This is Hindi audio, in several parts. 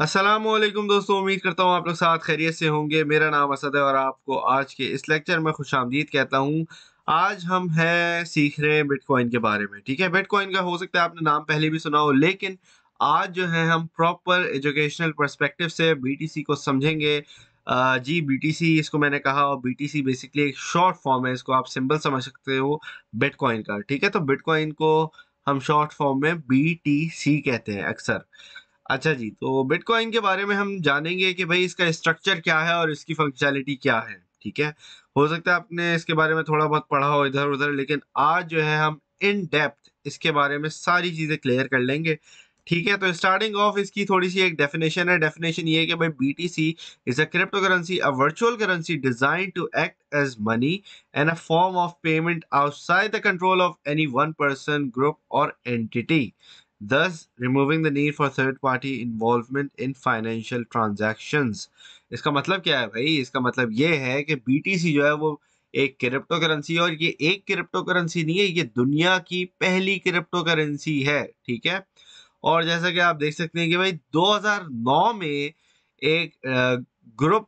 असलम दोस्तों उम्मीद करता हूँ आप लोग साथ खैरियत से होंगे मेरा नाम असद है और आपको आज के इस लेक्चर में खुश आमदीद कहता हूँ आज हम हैं सीख रहे हैं बिटकॉइन के बारे में ठीक है बिटकॉइन का हो सकता है आपने नाम पहले भी सुना हो लेकिन आज जो है हम प्रॉपर एजुकेशनल परस्पेक्टिव से सी को समझेंगे जी सी इसको मैंने कहा और सी बेसिकली एक शॉर्ट फॉर्म है इसको आप सिंपल समझ सकते हो बिटकॉइन का ठीक है तो बिटकॉइन को हम शॉर्ट फॉर्म में सी कहते हैं अक्सर अच्छा जी तो बिटकॉइन के बारे में हम जानेंगे कि भाई इसका स्ट्रक्चर क्या है और इसकी फंक्शनैलिटी क्या है ठीक है हो सकता है आपने इसके बारे में थोड़ा बहुत पढ़ा हो इधर उधर लेकिन आज जो है हम इन डेप्थ इसके बारे में सारी चीज़ें क्लियर कर लेंगे ठीक है तो स्टार्टिंग ऑफ इसकी थोड़ी सी एक डेफिनेशन है डेफिनेशन ये है कि भाई B T C is a crypto currency a virtual currency design to act as money and a form of payment outside the control of any one person group or entity thus removing the need for third party involvement in financial transactions इसका मतलब क्या है भाई इसका मतलब ये है कि BTC जो है वो एक क्रिप्टो करेंसी और ये एक क्रिप्टो करेंसी नहीं है ये दुनिया की पहली क्रिप्टो करेंसी है ठीक है और जैसा कि आप देख सकते हैं कि भाई 2009 में एक ग्रुप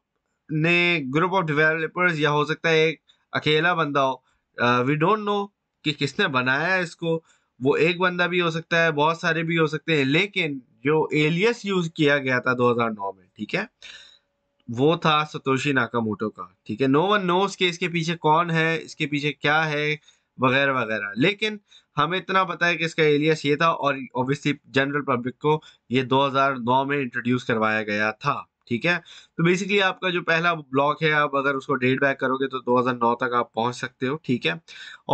ने ग्रुप ऑफ डेवलपर्स या हो सकता है एक अकेला बंदा हो वी डोंट नो कि किसने बनाया इसको वो एक बंदा भी हो सकता है बहुत सारे भी हो सकते हैं लेकिन जो एलियस यूज किया गया था 2009 में ठीक है वो था सतोशी नाकामोटो का ठीक है नो वन नोस के इसके पीछे कौन है इसके पीछे क्या है वगैरह वगैरह लेकिन हमें इतना पता है कि इसका एलियस ये था और ऑब्वियसली जनरल पब्लिक को ये 2009 में इंट्रोड्यूस करवाया गया था ठीक है तो बेसिकली आपका जो पहला ब्लॉक है आप अगर उसको डेट बैक करोगे तो 2009 तक आप पहुंच सकते हो ठीक है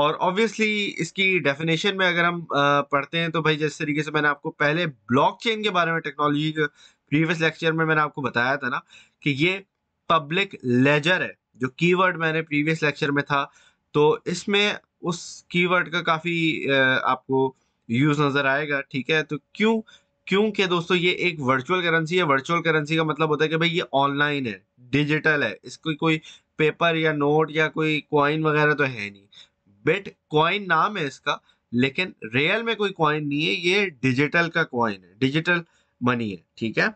और ऑब्वियसली इसकी डेफिनेशन में अगर हम पढ़ते हैं तो भाई जिस तरीके से मैंने आपको पहले ब्लॉकचेन के बारे में टेक्नोलॉजी के प्रीवियस लेक्चर में मैंने आपको बताया था ना कि ये पब्लिक लेजर है जो कीवर्ड मैंने प्रीवियस लेक्चर में था तो इसमें उस की का काफ़ी आपको यूज़ नज़र आएगा ठीक है तो क्यों क्योंकि दोस्तों ये एक वर्चुअल करेंसी है वर्चुअल करेंसी का मतलब होता है कि भाई ये ऑनलाइन है डिजिटल है इसको कोई पेपर या नोट या कोई क्वाइन वगैरह तो है नहीं बेट क्वाइन नाम है इसका लेकिन रियल में कोई क्वाइन नहीं है ये डिजिटल का क्वाइन है डिजिटल मनी है ठीक है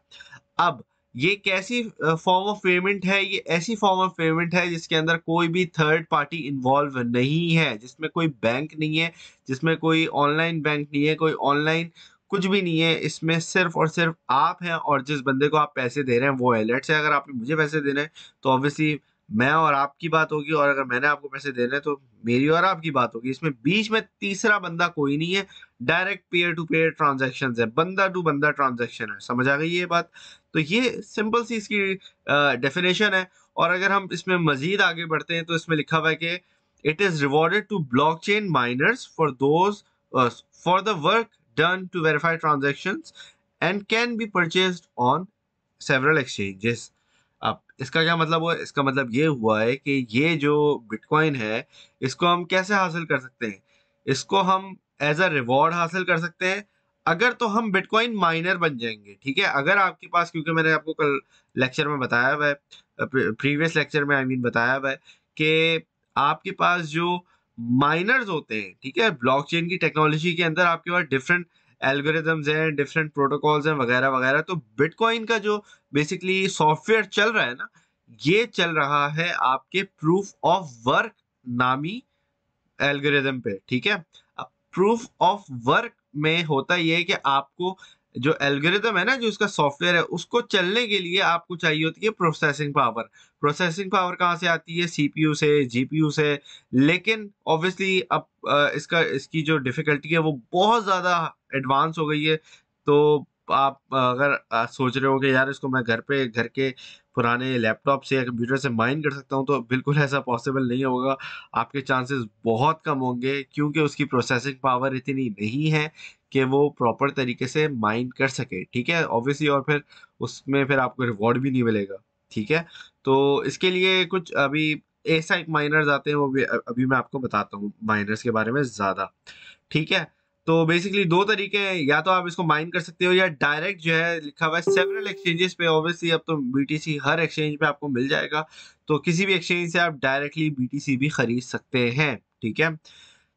अब ये कैसी फॉर्म ऑफ पेमेंट है ये ऐसी फॉर्म ऑफ पेमेंट है जिसके अंदर कोई भी थर्ड पार्टी इन्वॉल्व नहीं है जिसमें कोई बैंक नहीं है जिसमें कोई ऑनलाइन बैंक नहीं है कोई ऑनलाइन कुछ भी नहीं है इसमें सिर्फ और सिर्फ आप हैं और जिस बंदे को आप पैसे दे रहे हैं वो है लेट से अगर आपने मुझे पैसे देने हैं तो ऑब्वियसली मैं और आपकी बात होगी और अगर मैंने आपको पैसे देने हैं तो मेरी और आपकी बात होगी इसमें बीच में तीसरा बंदा कोई नहीं है direct peer to peer transaction है बंदा टू बंदा ट्रांजेक्शन है समझ आ गई ये बात तो ये सिंपल सी इसकी डेफिनेशन है और अगर हम इसमें मजीद आगे बढ़ते हैं तो इसमें लिखा हुआ है कि it is rewarded to block chain miners for those for the work done to verify transactions and can be purchased on several exchanges. अब इसका क्या मतलब हुआ इसका मतलब ये हुआ है कि ये जो बिटकॉइन है इसको हम कैसे हासिल कर सकते हैं इसको हम एज अ रिवॉर्ड हासिल कर सकते हैं अगर तो हम बिटकॉइन माइनर बन जाएंगे ठीक है अगर आपके पास क्योंकि मैंने आपको कल लेक्चर में बताया हुआ है प्रीवियस लेक्चर में आई I मीन mean बताया हुआ है कि आपके पास जो माइनर्स होते हैं ठीक है ब्लॉकचेन की टेक्नोलॉजी के अंदर आपके पास डिफरेंट एल्गोरिदम्स हैं डिफरेंट प्रोटोकॉल्स हैं वगैरह वगैरह तो बिटकॉइन का जो बेसिकली सॉफ्टवेयर चल रहा है ना ये चल रहा है आपके प्रूफ ऑफ वर्क नामी एल्गोरिदम पे ठीक है अब प्रूफ ऑफ वर्क में होता यह है कि आपको जो एल्गोरिदम है ना जो इसका सॉफ्टवेयर है उसको चलने के लिए आपको चाहिए होती है प्रोसेसिंग पावर प्रोसेसिंग पावर कहाँ से आती है सीपीयू से जीपीयू से लेकिन ऑब्वियसली अब इसका इसकी जो डिफ़िकल्टी है वो बहुत ज़्यादा एडवांस हो गई है तो आप अगर आ, सोच रहे हो कि यार इसको मैं घर पे घर के पुराने लैपटॉप से या कंप्यूटर से माइन कर सकता हूँ तो बिल्कुल ऐसा पॉसिबल नहीं होगा आपके चांसेस बहुत कम होंगे क्योंकि उसकी प्रोसेसिंग पावर इतनी नहीं है कि वो प्रॉपर तरीके से माइन कर सके ठीक है ऑब्वियसली और फिर उसमें फिर आपको रिवॉर्ड भी नहीं मिलेगा ठीक है तो इसके लिए कुछ अभी ऐसा एक माइनर्स आते हैं वो अभी मैं आपको बताता हूँ माइनर्स के बारे में ज़्यादा ठीक है तो बेसिकली दो तरीके हैं या तो आप इसको माइन कर सकते हो या डायरेक्ट जो है लिखा हुआ है सेवरल एक्सचेंजेस पे ऑब्वियसली अब तो बीटीसी हर एक्सचेंज पे आपको मिल जाएगा तो किसी भी एक्सचेंज से आप डायरेक्टली बीटीसी भी खरीद सकते हैं ठीक है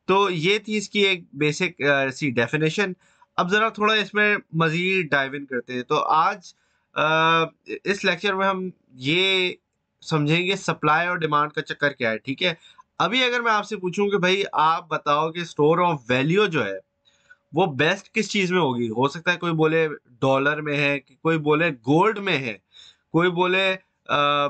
तो ये थी इसकी एक बेसिक सी डेफिनेशन अब ज़रा थोड़ा इसमें मज़ीद डाइव इन करते हैं तो आज आ, इस लेक्चर में हम ये समझेंगे सप्लाई और डिमांड का चक्कर क्या है ठीक है अभी अगर मैं आपसे पूछूं कि भाई आप बताओ कि स्टोर ऑफ वैल्यू जो है वो बेस्ट किस चीज में होगी हो सकता है कोई बोले डॉलर में है कोई बोले गोल्ड में है कोई बोले आ,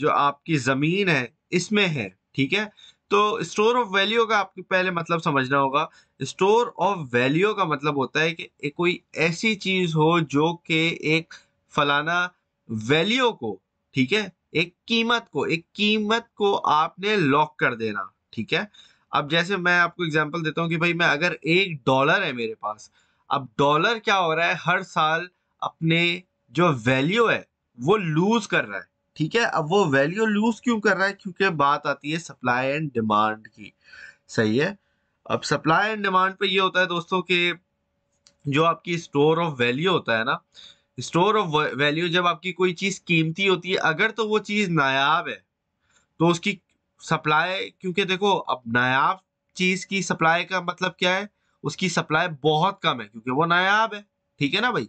जो आपकी ज़मीन है इसमें है ठीक है तो स्टोर ऑफ वैल्यू का आपको पहले मतलब समझना होगा स्टोर ऑफ वैल्यू का मतलब होता है कि कोई ऐसी चीज़ हो जो कि एक फलाना वैल्यू को ठीक है एक कीमत को एक कीमत को आपने लॉक कर देना ठीक है अब जैसे मैं आपको एग्जांपल देता हूँ कि भाई मैं अगर एक डॉलर है मेरे पास अब डॉलर क्या हो रहा है हर साल अपने जो वैल्यू है वो लूज कर रहा है ठीक है अब वो वैल्यू लूज क्यों कर रहा है क्योंकि बात आती है सप्लाई एंड डिमांड की सही है अब सप्लाई एंड डिमांड पे ये होता है दोस्तों कि जो आपकी स्टोर ऑफ वैल्यू होता है ना स्टोर ऑफ वैल्यू जब आपकी कोई चीज़ कीमती होती है अगर तो वो चीज़ नायाब है तो उसकी सप्लाई क्योंकि देखो अब नायाब चीज़ की सप्लाई का मतलब क्या है उसकी सप्लाई बहुत कम है क्योंकि वो नायाब है ठीक है ना भाई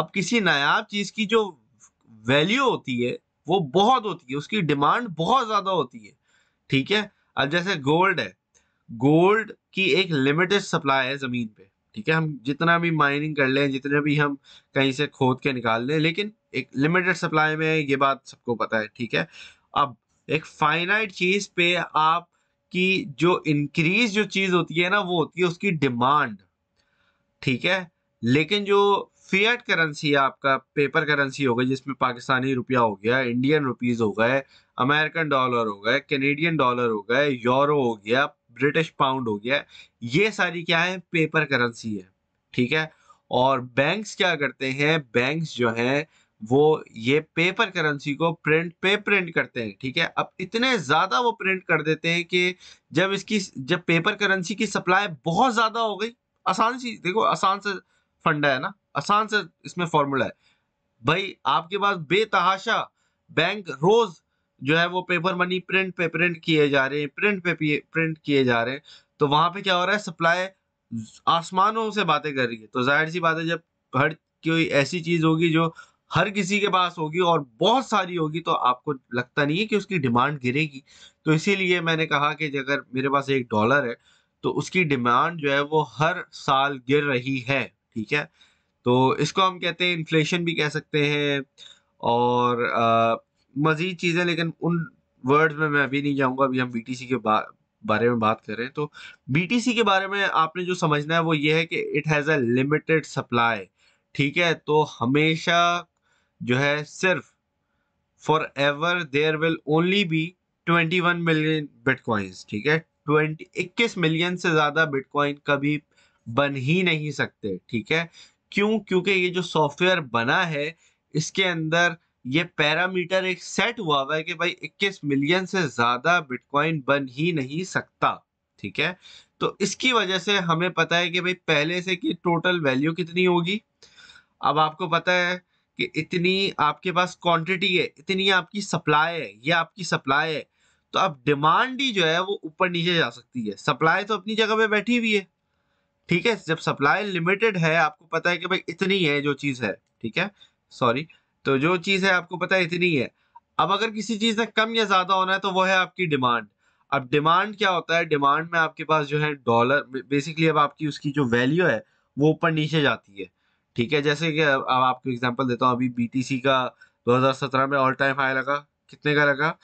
अब किसी नायाब चीज़ की जो वैल्यू होती है वो बहुत होती है उसकी डिमांड बहुत ज़्यादा होती है ठीक है अब जैसे गोल्ड है गोल्ड की एक लिमिटेड सप्लाई है ज़मीन पे ठीक है हम जितना भी माइनिंग कर लें जितने भी हम कहीं से खोद के निकाल लें लेकिन एक लिमिटेड सप्लाई में ये बात सबको पता है ठीक है अब एक फाइनाइट चीज पे आप की जो इंक्रीज जो चीज होती है ना वो होती है उसकी डिमांड ठीक है लेकिन जो फियट करेंसी आपका पेपर करेंसी हो गई जिसमें पाकिस्तानी रुपया हो गया इंडियन रुपीज हो गए अमेरिकन डॉलर हो गए कैनेडियन डॉलर हो गए यूरो हो गया ब्रिटिश पाउंड हो गया ये सारी क्या है पेपर करेंसी है ठीक है और बैंक्स क्या करते हैं बैंक्स जो हैं वो ये पेपर करेंसी को प्रिंट पे प्रिंट करते हैं ठीक है अब इतने ज़्यादा वो प्रिंट कर देते हैं कि जब इसकी जब पेपर करेंसी की सप्लाई बहुत ज़्यादा हो गई आसान सी देखो आसान से फंड है ना आसान से इसमें फॉर्मूला है भाई आपके पास बेतहाशा बैंक रोज जो है वो पेपर मनी प्रिंट पे प्रिंट किए जा रहे हैं प्रिंट पे प्रिंट किए जा रहे हैं तो वहां पे क्या हो रहा है सप्लाई आसमानों से बातें कर रही है तो जाहिर सी बात है जब हर कोई ऐसी चीज होगी जो हर किसी के पास होगी और बहुत सारी होगी तो आपको लगता नहीं है कि उसकी डिमांड गिरेगी तो इसीलिए मैंने कहा कि अगर मेरे पास एक डॉलर है तो उसकी डिमांड जो है वो हर साल गिर रही है ठीक है तो इसको हम कहते हैं इन्फ्लेशन भी कह सकते हैं और मज़ीद चीज़ें लेकिन उन वर्ड्स में मैं अभी नहीं जाऊँगा अभी हम बी के बा, बारे में बात कर रहे हैं तो बी के बारे में आपने जो समझना है वो ये है कि it has a limited supply ठीक है तो हमेशा जो है सिर्फ forever there will only be twenty one million bitcoins ठीक है ट्वेंटी इक्कीस मिलियन से ज़्यादा बिटकॉइन कभी बन ही नहीं सकते ठीक है क्यों क्योंकि ये जो सॉफ्टवेयर बना है इसके अंदर ये पैरामीटर एक सेट हुआ हुआ है कि भाई 21 मिलियन से ज़्यादा बिटकॉइन बन ही नहीं सकता ठीक है तो इसकी वजह से हमें पता है कि भाई पहले से कि टोटल वैल्यू कितनी होगी अब आपको पता है कि इतनी आपके पास क्वांटिटी है इतनी आपकी सप्लाई है ये आपकी सप्लाई है तो अब डिमांड ही जो है वो ऊपर नीचे जा सकती है सप्लाई तो अपनी जगह पे बैठी हुई है ठीक है जब सप्लाई लिमिटेड है आपको पता है कि भाई इतनी है जो चीज़ है ठीक है सॉरी तो जो चीज़ है आपको पता है इतनी है अब अगर किसी चीज़ में कम या ज़्यादा होना है तो वो है आपकी डिमांड अब डिमांड क्या होता है डिमांड में आपके पास जो है डॉलर बेसिकली अब आपकी उसकी जो वैल्यू है वो ऊपर नीचे जाती है ठीक है जैसे कि अब आपको एग्जांपल देता हूँ अभी बीटीसी का 2017 में ऑल टाइम हाई लगा कितने का लगा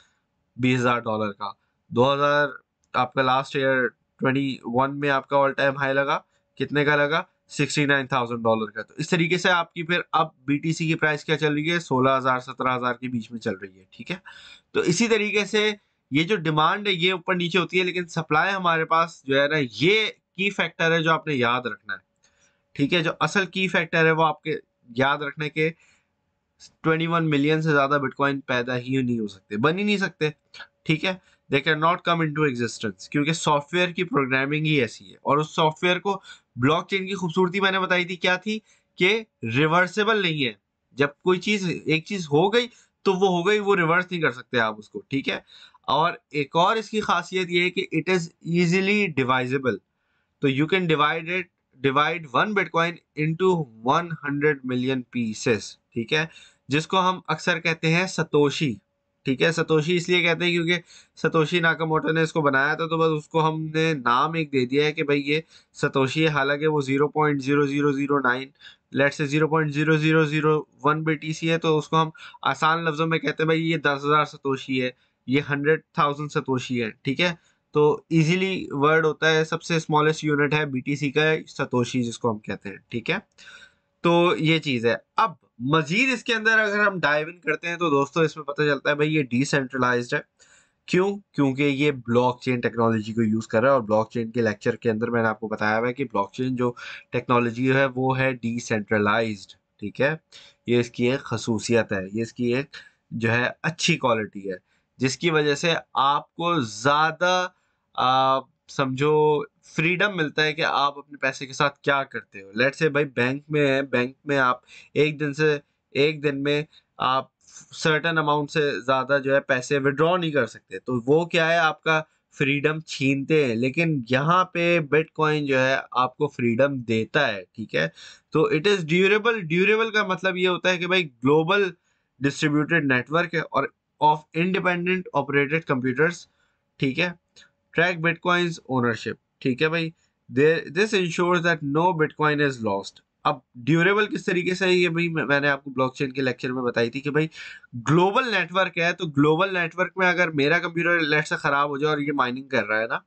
बीस हज़ार डॉलर का 2000 आपका लास्ट ईयर 21 में आपका ऑल टाइम हाई लगा कितने का लगा सिक्सटी नाइन थाउजेंड डॉलर का तो इस तरीके से आपकी फिर अब बीटीसी की प्राइस क्या चल रही है सोलह हज़ार सत्रह हज़ार के बीच में चल रही है ठीक है तो इसी तरीके से ये जो डिमांड है ये ऊपर नीचे होती है लेकिन सप्लाई हमारे पास जो है ना ये की फैक्टर है जो आपने याद रखना है ठीक है जो असल की फैक्टर है वो आपके याद रखने के 21 मिलियन से ज़्यादा बिटकॉइन पैदा ही नहीं हो सकते बन ही नहीं सकते ठीक है they cannot come into existence क्योंकि सॉफ्टवेयर की प्रोग्रामिंग ही ऐसी है और उस सॉफ्टवेयर को ब्लॉकचेन की खूबसूरती मैंने बताई थी क्या थी कि रिवर्सेबल नहीं है जब कोई चीज़ एक चीज़ हो गई तो वो हो गई वो रिवर्स नहीं कर सकते आप उसको ठीक है और एक और इसकी खासियत ये है कि इट इज़ ईजिली डिवाइजेबल तो you can divide it divide one bitcoin into one hundred million pieces ठीक है जिसको हम अक्सर कहते हैं सतोशी ठीक है सतोशी इसलिए कहते हैं क्योंकि सतोशी नाकामोटो ने इसको बनाया था तो बस उसको हमने नाम एक दे दिया है कि भाई ये सतोशी है हालांकि वो zero point zero zero zero nine लेट से zero point zero zero zero one B है तो उसको हम आसान लफ्ज़ों में कहते हैं भाई ये दस हज़ार सतोशी है ये हंड्रेड थाउजेंड सतोशी है ठीक है तो इजीली वर्ड होता है सबसे स्मॉलेस्ट यूनिट है बीटीसी का सतोशी जिसको हम कहते हैं ठीक है तो ये चीज़ है अब मजीद इसके अंदर अगर हम डाइव इन करते हैं तो दोस्तों इसमें पता चलता है भाई ये डिसेंट्रलाइज्ड है क्यों क्योंकि ये ब्लॉकचेन टेक्नोलॉजी को यूज़ कर रहा है और ब्लॉकचेन के लेक्चर के अंदर मैंने आपको बताया हुआ है कि ब्लॉकचेन जो टेक्नोलॉजी है वो है डिसेंट्रलाइज्ड ठीक है ये इसकी एक खसूसियत है ये इसकी एक जो है अच्छी क्वालिटी है जिसकी वजह से आपको ज़्यादा समझो फ्रीडम मिलता है कि आप अपने पैसे के साथ क्या करते हो लेट से भाई बैंक में है बैंक में आप एक दिन से एक दिन में आप सर्टन अमाउंट से ज़्यादा जो है पैसे विड्रॉ नहीं कर सकते तो वो क्या है आपका फ्रीडम छीनते हैं लेकिन यहाँ पे बिटकॉइन जो है आपको फ्रीडम देता है ठीक है तो इट इज़ ड्यूरेबल ड्यूरेबल का मतलब ये होता है कि भाई ग्लोबल डिस्ट्रीब्यूटेड नेटवर्क है और ऑफ इंडिपेंडेंट ऑपरेटेड कंप्यूटर्स ठीक है ट्रैक बिटकॉइंस ओनरशिप ठीक है भाई this ensures that no bitcoin is lost अब ड्यूरेबल किस तरीके से है ये भाई मैंने आपको ब्लॉकचेन के लेक्चर में बताई थी कि भाई ग्लोबल नेटवर्क है तो ग्लोबल नेटवर्क में अगर मेरा कंप्यूटर लेट से ख़राब हो जाए और ये माइनिंग कर रहा है ना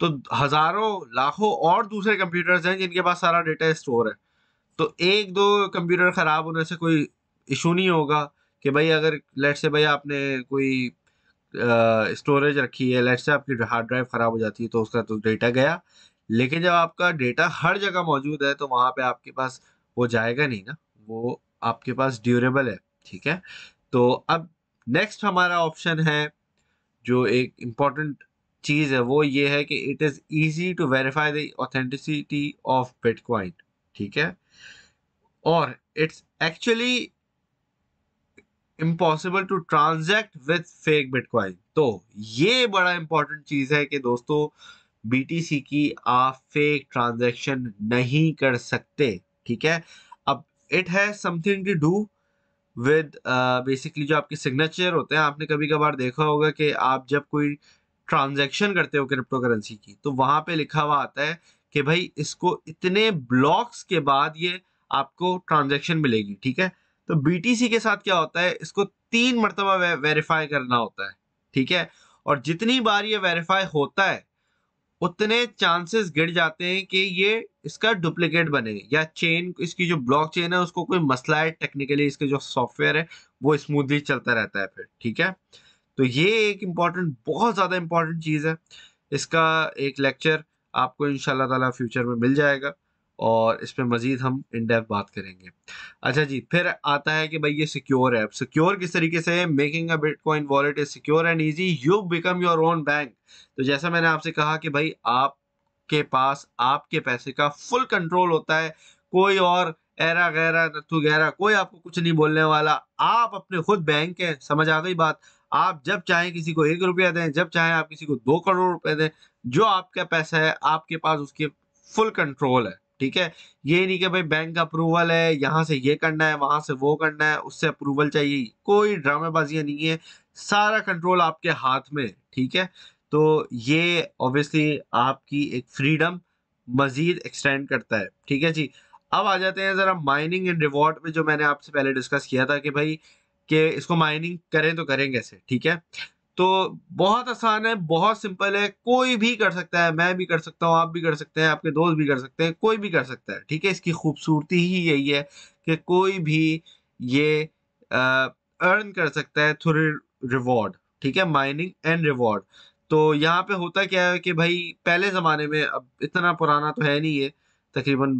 तो हज़ारों लाखों और दूसरे कंप्यूटर्स हैं जिनके पास सारा डेटा स्टोर है तो एक दो कंप्यूटर ख़राब होने से कोई इशू नहीं होगा कि भाई अगर लेट से भाई आपने कोई स्टोरेज रखी है लेट से आपकी हार्ड ड्राइव ख़राब हो जाती है तो उसका तो डेटा गया लेकिन जब आपका डेटा हर जगह मौजूद है तो वहाँ पे आपके पास वो जाएगा नहीं ना वो आपके पास ड्यूरेबल है ठीक है तो अब नेक्स्ट हमारा ऑप्शन है जो एक इम्पॉर्टेंट चीज़ है वो ये है कि it is easy to verify the authenticity of bitcoin ठीक है और it's actually impossible to transact with fake bitcoin तो ये बड़ा इंपॉर्टेंट चीज है कि दोस्तों बीटीसी की आप फेक ट्रांजेक्शन नहीं कर सकते ठीक है अब it has something to do with basically जो आपके सिग्नेचर होते हैं आपने कभी कभार देखा होगा कि आप जब कोई ट्रांजेक्शन करते हो क्रिप्टो करेंसी की तो वहां पे लिखा हुआ आता है कि भाई इसको इतने ब्लॉक्स के बाद ये आपको ट्रांजेक्शन मिलेगी ठीक है तो बीटीसी के साथ क्या होता है इसको तीन मरतबा वे, वेरीफाई करना होता है ठीक है और जितनी बार ये वेरीफाई होता है उतने चांसेस गिर जाते हैं कि ये इसका डुप्लीकेट बने या चेन इसकी जो ब्लॉक चेन है उसको कोई मसला है टेक्निकली इसके जो सॉफ्टवेयर है वो स्मूथली चलता रहता है फिर ठीक है तो ये एक इम्पॉर्टेंट बहुत ज़्यादा इम्पॉर्टेंट चीज़ है इसका एक लेक्चर आपको इन ताला फ्यूचर में मिल जाएगा और इस पर मज़ीद हम इन डेप बात करेंगे अच्छा जी फिर आता है कि भाई ये सिक्योर है सिक्योर किस तरीके से making a bitcoin wallet is secure and easy you become your own bank तो जैसा मैंने आपसे कहा कि भाई आपके पास आपके पैसे का फुल कंट्रोल होता है कोई और एरा गहरा नथु गहरा कोई आपको कुछ नहीं बोलने वाला आप अपने खुद बैंक हैं समझ आ गई बात आप जब चाहें किसी को एक रुपया दें जब चाहें आप किसी को दो करोड़ रुपए दें जो आपका पैसा है आपके पास उसके फुल कंट्रोल है ठीक है ये नहीं कि भाई बैंक का अप्रूवल है यहाँ से ये करना है वहां से वो करना है उससे अप्रूवल चाहिए कोई ड्रामेबाजियाँ नहीं है सारा कंट्रोल आपके हाथ में ठीक है तो ये ऑब्वियसली आपकी एक फ्रीडम मजीद एक्सटेंड करता है ठीक है जी अब आ जाते हैं ज़रा माइनिंग एंड रिवॉर्ड पे जो मैंने आपसे पहले डिस्कस किया था कि भाई कि इसको माइनिंग करें तो करें कैसे ठीक है तो बहुत आसान है बहुत सिंपल है कोई भी कर सकता है मैं भी कर सकता हूँ आप भी कर सकते हैं आपके दोस्त भी कर सकते हैं कोई भी कर सकता है ठीक है इसकी खूबसूरती ही यही है कि कोई भी ये अर्न कर सकता है थ्रू रिवॉर्ड ठीक है माइनिंग एंड रिवॉर्ड तो यहाँ पे होता क्या है कि भाई पहले ज़माने में अब इतना पुराना तो है नहीं ये तकरीबन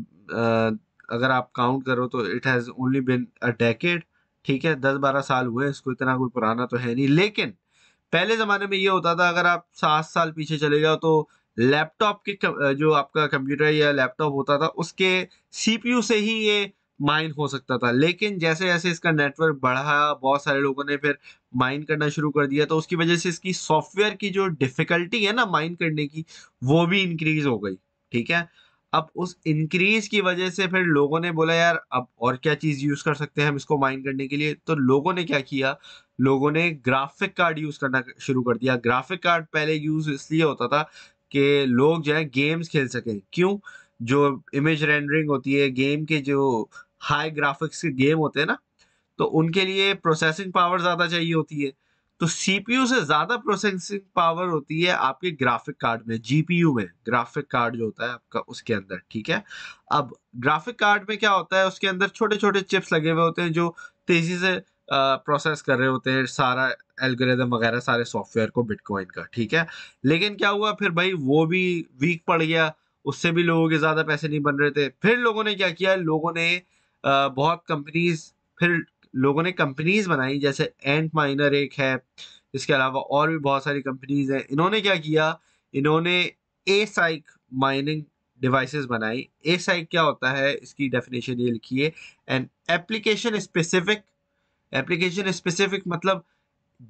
अगर आप काउंट करो तो it has only been a decade ठीक है दस बारह साल हुए इसको इतना कोई पुराना तो है नहीं लेकिन पहले ज़माने में ये होता था अगर आप सात साल पीछे चले जाओ तो लैपटॉप के जो आपका कंप्यूटर या लैपटॉप होता था उसके सीपीयू से ही ये माइन हो सकता था लेकिन जैसे जैसे इसका नेटवर्क बढ़ा बहुत सारे लोगों ने फिर माइन करना शुरू कर दिया तो उसकी वजह से इसकी सॉफ्टवेयर की जो डिफ़िकल्टी है ना माइन करने की वो भी इंक्रीज़ हो गई ठीक है अब उस इंक्रीज की वजह से फिर लोगों ने बोला यार अब और क्या चीज़ यूज़ कर सकते हैं हम इसको माइन करने के लिए तो लोगों ने क्या किया लोगों ने ग्राफिक कार्ड यूज़ करना शुरू कर दिया ग्राफिक कार्ड पहले यूज़ इसलिए होता था कि लोग जो है गेम्स खेल सकें क्यों जो इमेज रेंडरिंग होती है गेम के जो हाई ग्राफिक्स के गेम होते हैं ना तो उनके लिए प्रोसेसिंग पावर ज़्यादा चाहिए होती है तो सीपीयू से ज़्यादा प्रोसेसिंग पावर होती है आपके ग्राफिक कार्ड में जीपीयू में ग्राफिक कार्ड जो होता है आपका उसके अंदर ठीक है अब ग्राफिक कार्ड में क्या होता है उसके अंदर छोटे छोटे चिप्स लगे हुए होते हैं जो तेज़ी से प्रोसेस कर रहे होते हैं सारा एल्गोरिदम वगैरह सारे सॉफ्टवेयर को बिटकॉइन का ठीक है लेकिन क्या हुआ फिर भाई वो भी वीक पड़ गया उससे भी लोगों के ज़्यादा पैसे नहीं बन रहे थे फिर लोगों ने क्या किया लोगों ने बहुत कंपनीज फिर लोगों ने कंपनीज बनाई जैसे एंट माइनर एक है इसके अलावा और भी बहुत सारी कंपनीज हैं इन्होंने क्या किया इन्होंने ए साइक माइनिंग डिवाइसेस बनाई ए साइक क्या होता है इसकी डेफिनेशन ये लिखी है an application specific application specific मतलब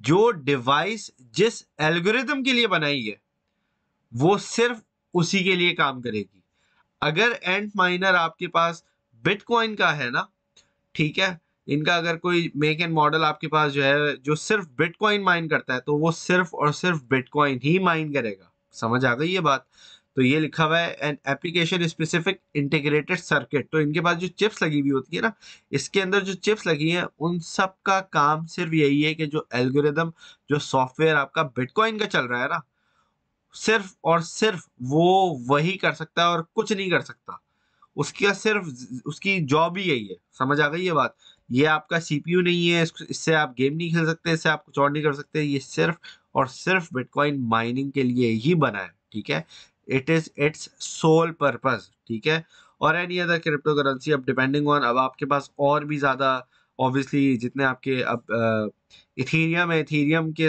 जो डिवाइस जिस एल्गोरिथम के लिए बनाई है वो सिर्फ उसी के लिए काम करेगी अगर एंड माइनर आपके पास बिटकॉइन का है ना ठीक है इनका अगर कोई मेक एंड मॉडल आपके पास जो है जो सिर्फ बिटकॉइन माइन करता है तो वो सिर्फ और सिर्फ बिटकॉइन ही माइन करेगा समझ आ गई ये बात तो ये लिखा हुआ है an application specific integrated circuit तो इनके पास जो चिप्स लगी हुई होती है ना इसके अंदर जो चिप्स लगी है उन सब का काम सिर्फ यही है कि जो एल्गोरिदम जो सॉफ्टवेयर आपका बिटकॉइन का चल रहा है ना सिर्फ और सिर्फ वो वही कर सकता है और कुछ नहीं कर सकता उसका सिर्फ उसकी जॉब ही यही है समझ आ गई ये बात ये आपका सीपीयू नहीं है इससे आप गेम नहीं खेल सकते इससे आप कुछ और नहीं कर सकते ये सिर्फ और सिर्फ बिटकॉइन माइनिंग के लिए ही बना है ठीक है it is its sole purpose ठीक है और एनी अदर क्रिप्टो करेंसी अब डिपेंडिंग ऑन अब आपके पास और भी ज़्यादा ऑब्वियसली जितने आपके अब इथीरियम है इथीरियम के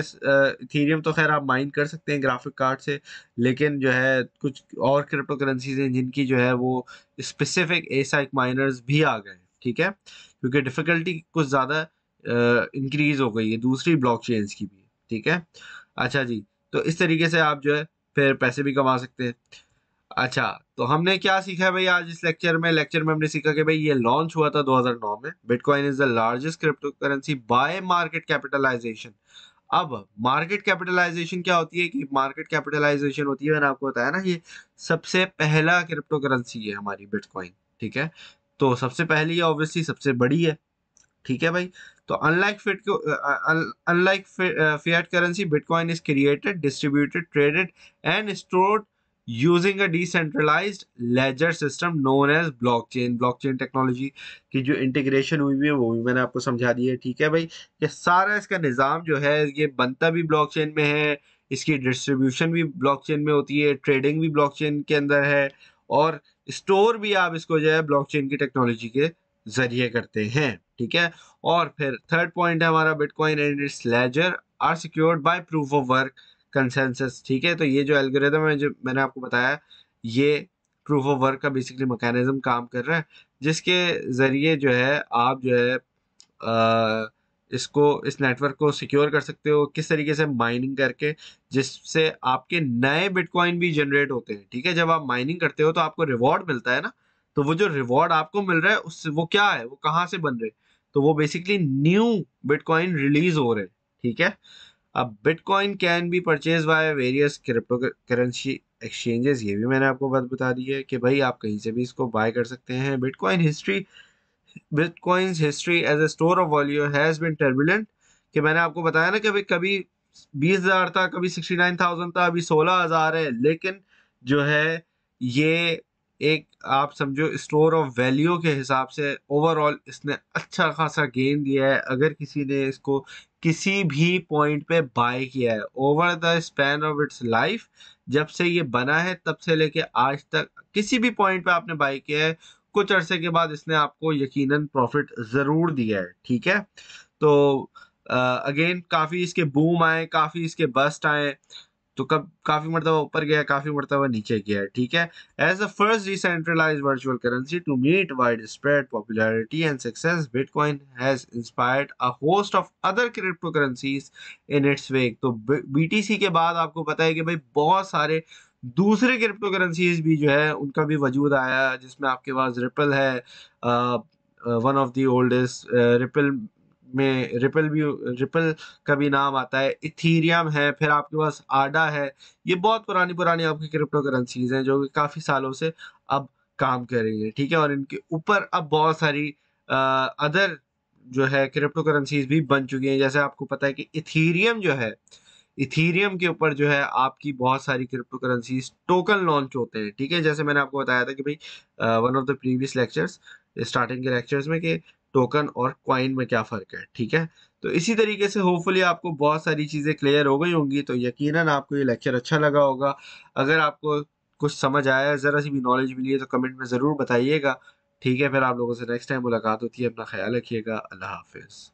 इथीरियम तो खैर आप माइन कर सकते हैं ग्राफिक कार्ड से लेकिन जो है कुछ और क्रिप्टो करेंसीज हैं जिनकी जो है वो स्पेसिफिक एसाइक माइनर्स भी आ गए ठीक है क्योंकि डिफ़िकल्टी कुछ ज़्यादा इंक्रीज़ हो गई है दूसरी ब्लॉक की भी ठीक है अच्छा जी तो इस तरीके से आप जो है फिर पैसे भी कमा सकते हैं अच्छा तो हमने क्या सीखा है भाई आज इस लेक्चर में लेक्चर में हमने सीखा कि भाई ये लॉन्च हुआ था 2009 में bitcoin is the largest cryptocurrency by market capitalisation अब मार्केट कैपिटलाइजेशन क्या होती है कि मार्केट कैपिटलाइजेशन होती है मैंने आपको बताया ना ये सबसे पहला क्रिप्टो करेंसी है हमारी बिटकॉइन ठीक है तो सबसे पहली ऑब्वियसली सबसे बड़ी है ठीक है भाई तो अनलाइक फिट को unlike fiat currency bitcoin is created distributed traded and stored using a decentralise ledger system known as blockchain blockchain technology की जो इंटीग्रेशन हुई हुई है वो भी मैंने आपको समझा दी है ठीक है भाई ये सारा इसका निज़ाम जो है ये बनता भी ब्लॉक चेन में है इसकी डिस्ट्रीब्यूशन भी ब्लॉक चेन में होती है ट्रेडिंग भी ब्लॉक चेन के अंदर है और स्टोर भी आप इसको जो है ब्लॉक चेन की टेक्नोलॉजी के ज़रिए करते हैं ठीक है और फिर थर्ड पॉइंट है हमारा bitcoin and its ledger are secured by proof of work consensus ठीक है तो ये जो एल्गोरिथम है जो मैंने आपको बताया ये प्रूफ ऑफ वर्क का बेसिकली मैकेनिज्म काम कर रहा है जिसके ज़रिए जो है आप जो है आ, इसको इस नेटवर्क को सिक्योर कर सकते हो किस तरीके से माइनिंग करके जिससे आपके नए बिटकॉइन भी जनरेट होते हैं ठीक है जब आप माइनिंग करते हो तो आपको रिवॉर्ड मिलता है ना तो वो जो रिवॉर्ड आपको मिल रहा है उससे वो क्या है वो कहाँ से बन रहे हैं तो वो बेसिकली न्यू बिटकॉइन रिलीज हो रहे हैं ठीक है अब bitcoin can be purchase by various cryptocurrency exchanges ये भी मैंने आपको बात बता दी है कि भाई आप कहीं से भी इसको बाय कर सकते हैं bitcoin history bitcoin history as a store of value has been turbulent कि मैंने आपको बताया ना कि भाई कभी बीस हज़ार था कभी सिक्सटी नाइन थाउजेंड था अभी सोलह हज़ार है लेकिन जो है ये एक आप समझो स्टोर ऑफ वैल्यू के हिसाब से ओवरऑल इसने अच्छा खासा गेन दिया है अगर किसी ने इसको किसी भी पॉइंट पे बाय किया है over the span of its life जब से ये बना है तब से लेके आज तक किसी भी पॉइंट पे आपने बाय किया है कुछ अरसे के बाद इसने आपको यकीनन प्रॉफिट ज़रूर दिया है ठीक है तो अगेन uh, काफ़ी इसके बूम आए काफ़ी इसके बस्ट आए तो कब काफ़ी मरतबा ऊपर गया काफ़ी मरतबा नीचे गया है ठीक है as the first decentralise virtual currency to meet widespread popularity and success bitcoin has inspired a host of other cryptocurrencies in its wake तो बीटीसी के बाद आपको पता है कि भाई बहुत सारे दूसरे क्रिप्टो करेंसीज भी जो है उनका भी वजूद आया जिसमें आपके पास रिपल है one of the oldest Ripple में रिपल भी रिपल का भी नाम आता है इथीरियम है फिर आपके पास आडा है ये बहुत पुरानी पुरानी आपकी क्रिप्टो करेंसीज हैं जो कि काफ़ी सालों से अब काम कर रही है ठीक है और इनके ऊपर अब बहुत सारी आ, अदर जो है क्रिप्टो करेंसीज भी बन चुकी हैं जैसे आपको पता है कि इथीरियम जो है इथीरियम के ऊपर जो है आपकी बहुत सारी क्रिप्टो करेंसीज टोकन लॉन्च होते हैं ठीक है जैसे मैंने आपको बताया था कि भाई one of the previous lectures starting के लेक्चर्स में कि टोकन और क्वाइन में क्या फ़र्क है ठीक है तो इसी तरीके से होपफुली आपको बहुत सारी चीज़ें क्लियर हो गई होंगी तो यकीनन आपको ये लेक्चर अच्छा लगा होगा अगर आपको कुछ समझ आया ज़रा सी भी नॉलेज मिली है तो कमेंट में ज़रूर बताइएगा ठीक है फिर आप लोगों से नेक्स्ट टाइम मुलाकात होती है अपना ख्याल रखिएगा अल्लाह हाफिज़